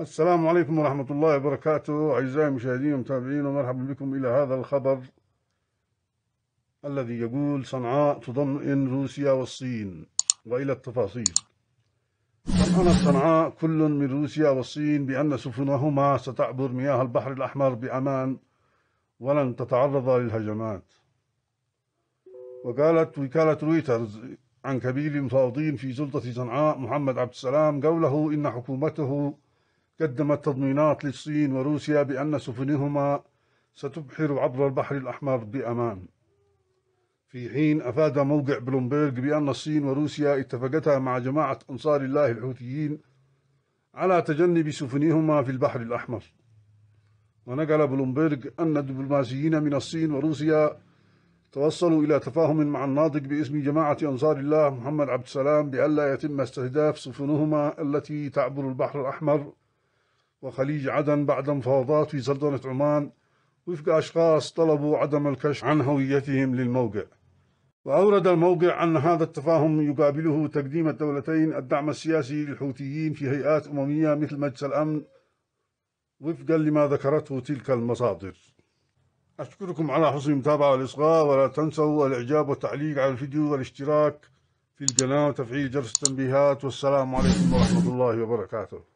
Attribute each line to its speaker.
Speaker 1: السلام عليكم ورحمة الله وبركاته أعزائي المشاهدين والمتابعين ومرحبا بكم إلى هذا الخبر الذي يقول صنعاء إن روسيا والصين وإلى التفاصيل طمأنت صنعاء كل من روسيا والصين بأن سفنهما ستعبر مياه البحر الأحمر بأمان ولن تتعرض للهجمات وقالت وكالة رويترز عن كبير المفاوضين في سلطة صنعاء محمد عبد السلام قوله إن حكومته قدمت تضمينات للصين وروسيا بأن سفنهما ستبحر عبر البحر الأحمر بأمان في حين أفاد موقع بلومبيرغ بأن الصين وروسيا اتفقتا مع جماعة أنصار الله الحوثيين على تجنب سفنهما في البحر الأحمر ونقل بلومبيرغ أن الدبلوماسيين من الصين وروسيا توصلوا إلى تفاهم مع الناطق باسم جماعة أنصار الله محمد عبد السلام بألا يتم استهداف سفنهما التي تعبر البحر الأحمر وخليج عدن بعد مفاوضات في سلطنة عمان وفق أشخاص طلبوا عدم الكشف عن هويتهم للموقع وأورد الموقع أن هذا التفاهم يقابله تقديم الدولتين الدعم السياسي للحوثيين في هيئات أممية مثل مجلس الأمن وفقا لما ذكرته تلك المصادر أشكركم على حسن المتابعة والإصغاء ولا تنسوا الإعجاب والتعليق على الفيديو والاشتراك في القناة وتفعيل جرس التنبيهات والسلام عليكم ورحمة الله وبركاته